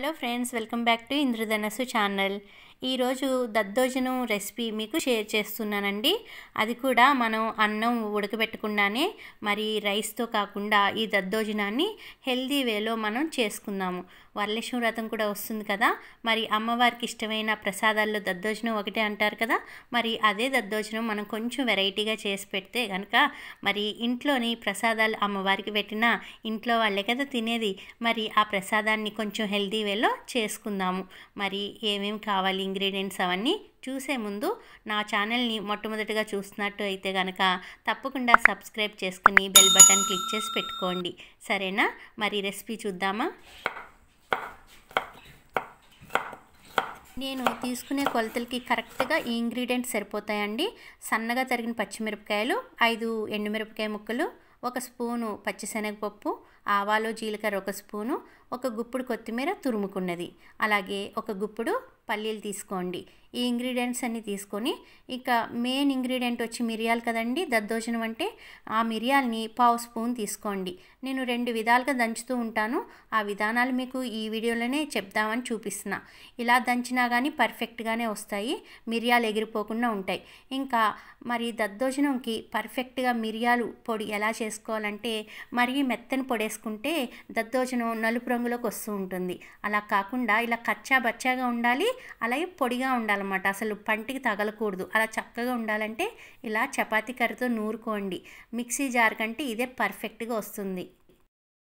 Hello friends, welcome back to Indradhanasu channel. ఈరోజు దద్దోజనం recipe మీకు షేర్ చేస్తున్నానండి అది కూడా మనం అన్నం ఉడకబెట్టకుండానే మరి రైస్తో కాకుండా ఈ దద్దోజనాన్ని హెల్దీ వేలో మనం చేసుకుందాము వరలక్ష్మి వ్రతం కూడా వస్తుంది కదా మరి అమ్మవారికి ఇష్టమైన ప్రసాదాల్లో దద్దోజనం ఒకటే అంటారు కదా మరి అదే దద్దోజనం మనం కొంచెం వెరైటీగా చేసి పెడితే కనుక మరి ఇంట్లోని ప్రసాదాలు అమ్మవారికి పెట్టినా ఇంట్లో వాళ్ళే కదా తినేది మరి ఆ ప్రసాదాన్ని కొంచెం హెల్దీ వేలో చేసుకుందాము మరి ఏమేమి కావాలి ఇంగ్రీడియంట్స్ అవన్నీ చూసే ముందు నా ఛానల్ని మొట్టమొదటిగా చూస్తున్నట్టు అయితే కనుక తప్పకుండా సబ్స్క్రైబ్ చేసుకుని బెల్ బటన్ క్లిక్ చేసి పెట్టుకోండి సరేనా మరి రెసిపీ చూద్దామా నేను తీసుకునే కొలతలకి కరెక్ట్గా ఈ ఇంగ్రీడియంట్స్ సరిపోతాయండి సన్నగా తరిగిన పచ్చిమిరపకాయలు ఐదు ఎండుమిరపకాయ ముక్కలు ఒక స్పూను పచ్చిశనగపప్పు ఆవాలో జీలకర్ర ఒక స్పూను ఒక గుప్పుడు కొత్తిమీర తురుముకున్నది అలాగే ఒక గుప్పుడు పల్లీలు తీసుకోండి ఈ ఇంగ్రీడియంట్స్ అన్నీ తీసుకొని ఇక మెయిన్ ఇంగ్రీడియంట్ వచ్చి మిరియాలు కదండి దద్దోజనం అంటే ఆ మిరియాలని పావు స్పూన్ తీసుకోండి నేను రెండు విధాలుగా దంచుతూ ఉంటాను ఆ విధానాలు మీకు ఈ వీడియోలోనే చెప్దామని చూపిస్తున్నా ఇలా దంచినా కానీ పర్ఫెక్ట్గానే వస్తాయి మిరియాలు ఎగిరిపోకుండా ఉంటాయి ఇంకా మరి దద్దోజనంకి పర్ఫెక్ట్గా మిరియాలు పొడి ఎలా చేసుకోవాలంటే మరీ మెత్తని పొడేసుకుంటే దద్దోజనం నలుపు రంగులోకి వస్తూ ఉంటుంది అలా కాకుండా ఇలా కచ్చా బచ్చాగా ఉండాలి అలాగే పొడిగా ఉండాలి ఉండాలన్నమాట అసలు పంటికి తగలకూడదు అలా చక్కగా ఉండాలంటే ఇలా చపాతీ కర్రతో నూరుకోండి మిక్సీ జార్ కంటే ఇదే పర్ఫెక్ట్గా వస్తుంది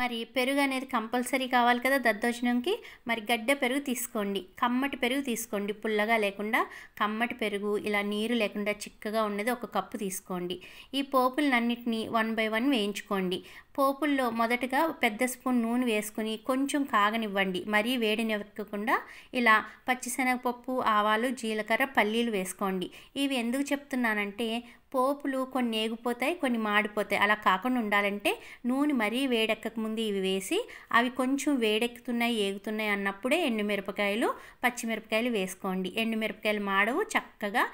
మరి పెరుగు అనేది కంపల్సరీ కావాలి కదా దద్దోజనంకి మరి గడ్డ పెరుగు తీసుకోండి కమ్మటి పెరుగు తీసుకోండి పుల్లగా లేకుండా కమ్మటి పెరుగు ఇలా నీరు లేకుండా చిక్కగా ఉన్నది ఒక కప్పు తీసుకోండి ఈ పోపులన్నిటిని వన్ బై వన్ వేయించుకోండి పోపుల్లో మొదటగా పెద్ద స్పూన్ నూనె వేసుకుని కొంచెం కాగనివ్వండి మరీ వేడినివ్వకుండా ఇలా పచ్చిశనగపప్పు ఆవాలు జీలకర్ర పల్లీలు వేసుకోండి ఇవి ఎందుకు చెప్తున్నానంటే పోపులు కొన్ని ఏగిపోతాయి కొన్ని మాడిపోతాయి అలా కాకుండా ఉండాలంటే నూనె మరీ ముందు ఇవి వేసి అవి కొంచెం వేడెక్కుతున్నాయి ఏగుతున్నాయి అన్నప్పుడే ఎండుమిరపకాయలు పచ్చిమిరపకాయలు వేసుకోండి ఎండుమిరపకాయలు మాడవు చక్కగా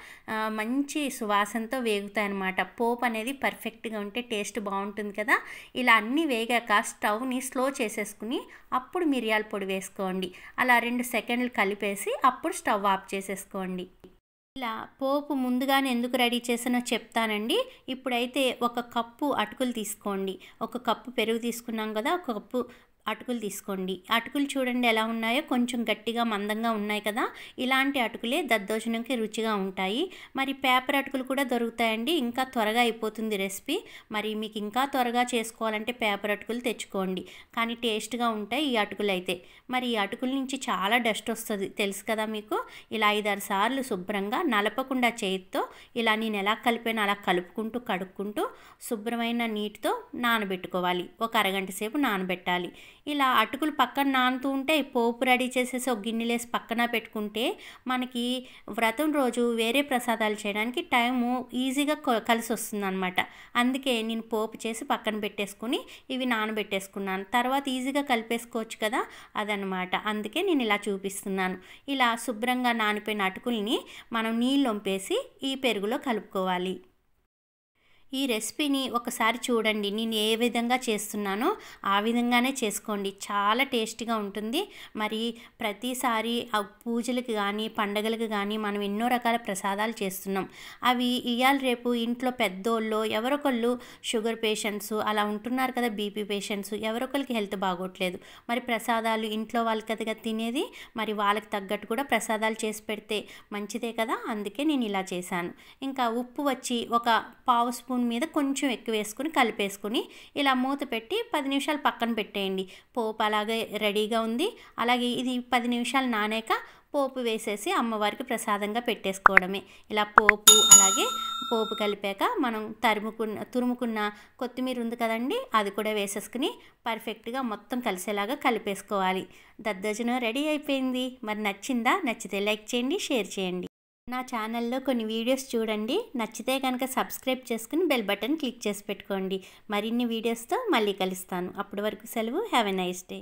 మంచి సువాసనతో వేగుతాయి అన్నమాట పోపు అనేది పర్ఫెక్ట్గా ఉంటే టేస్ట్ బాగుంటుంది కదా ఇలా అన్నీ వేగాక స్టవ్ని స్లో చేసేసుకుని అప్పుడు మిరియాల పొడి వేసుకోండి అలా రెండు సెకండ్లు కలిపేసి అప్పుడు స్టవ్ ఆఫ్ చేసేసుకోండి ఇలా పోపు ముందుగానే ఎందుకు రెడీ చేసానో చెప్తానండి ఇప్పుడైతే ఒక కప్పు అటుకులు తీసుకోండి ఒక కప్పు పెరుగు తీసుకున్నాం కదా ఒక కప్పు అటుకులు తీసుకోండి అటుకులు చూడండి ఎలా ఉన్నాయో కొంచెం గట్టిగా మందంగా ఉన్నాయి కదా ఇలాంటి అటుకులే దద్దోజనంకి రుచిగా ఉంటాయి మరి పేపర్ అటుకులు కూడా దొరుకుతాయండి ఇంకా త్వరగా అయిపోతుంది రెసిపీ మరి మీకు ఇంకా త్వరగా చేసుకోవాలంటే పేపర్ అటుకులు తెచ్చుకోండి కానీ టేస్ట్గా ఉంటాయి ఈ అటుకులు అయితే మరి ఈ అటుకుల నుంచి చాలా డస్ట్ వస్తుంది తెలుసు కదా మీకు ఇలా ఐదారు సార్లు శుభ్రంగా నలపకుండా చేతితో ఇలా నేను ఎలా కలిపాను అలా కలుపుకుంటూ కడుక్కుంటూ శుభ్రమైన నీటితో నానబెట్టుకోవాలి ఒక అరగంట సేపు నానబెట్టాలి ఇలా అటుకులు పక్కన నానుతూ ఉంటే పోపు రెడీ చేసేసి ఒక గిన్నెలేసి పక్కన పెట్టుకుంటే మనకి వ్రతం రోజు వేరే ప్రసాదాలు చేయడానికి టైము ఈజీగా కలిసి వస్తుంది అనమాట అందుకే నేను పోపు చేసి పక్కన పెట్టేసుకుని ఇవి నానబెట్టేసుకున్నాను తర్వాత ఈజీగా కలిపేసుకోవచ్చు కదా అదనమాట అందుకే నేను ఇలా చూపిస్తున్నాను ఇలా శుభ్రంగా నానిపోయిన అటుకుల్ని మనం నీళ్ళు వంపేసి ఈ పెరుగులో కలుపుకోవాలి ఈ రెసిపీని ఒకసారి చూడండి నేను ఏ విధంగా చేస్తున్నానో ఆ విధంగానే చేసుకోండి చాలా టేస్టీగా ఉంటుంది మరి ప్రతిసారి పూజలకు కానీ పండగలకు కానీ మనం ఎన్నో రకాల ప్రసాదాలు చేస్తున్నాం అవి ఇవాళ రేపు ఇంట్లో పెద్దోళ్ళు ఎవరొకళ్ళు షుగర్ పేషెంట్స్ అలా ఉంటున్నారు కదా బీపీ పేషెంట్స్ ఎవరొకరికి హెల్త్ బాగోట్లేదు మరి ప్రసాదాలు ఇంట్లో వాళ్ళకి కదా తినేది మరి వాళ్ళకి తగ్గట్టు కూడా ప్రసాదాలు చేసి పెడితే మంచిదే కదా అందుకే నేను ఇలా చేశాను ఇంకా ఉప్పు వచ్చి ఒక పావు స్పూన్ స్పూన్ మీద కొంచెం ఎక్కువ వేసుకుని కలిపేసుకుని ఇలా మూత పెట్టి పది నిమిషాలు పక్కన పెట్టేయండి పోపు అలాగే రెడీగా ఉంది అలాగే ఇది పది నిమిషాలు నానాక పోపు వేసేసి అమ్మవారికి ప్రసాదంగా పెట్టేసుకోవడమే ఇలా పోపు అలాగే పోపు కలిపాక మనం తరుముకున్న తురుముకున్న కొత్తిమీర ఉంది కదండి అది కూడా వేసేసుకుని పర్ఫెక్ట్గా మొత్తం కలిసేలాగా కలిపేసుకోవాలి దద్దోజనం రెడీ అయిపోయింది మరి నచ్చిందా నచ్చితే లైక్ చేయండి షేర్ చేయండి నా ఛానల్లో కొన్ని వీడియోస్ చూడండి నచ్చితే కనుక సబ్స్క్రైబ్ చేసుకుని బెల్ బటన్ క్లిక్ చేసి పెట్టుకోండి మరిన్ని వీడియోస్తో మళ్ళీ కలుస్తాను అప్పటి వరకు సెలవు హ్యావ్ ఎ నైస్ డే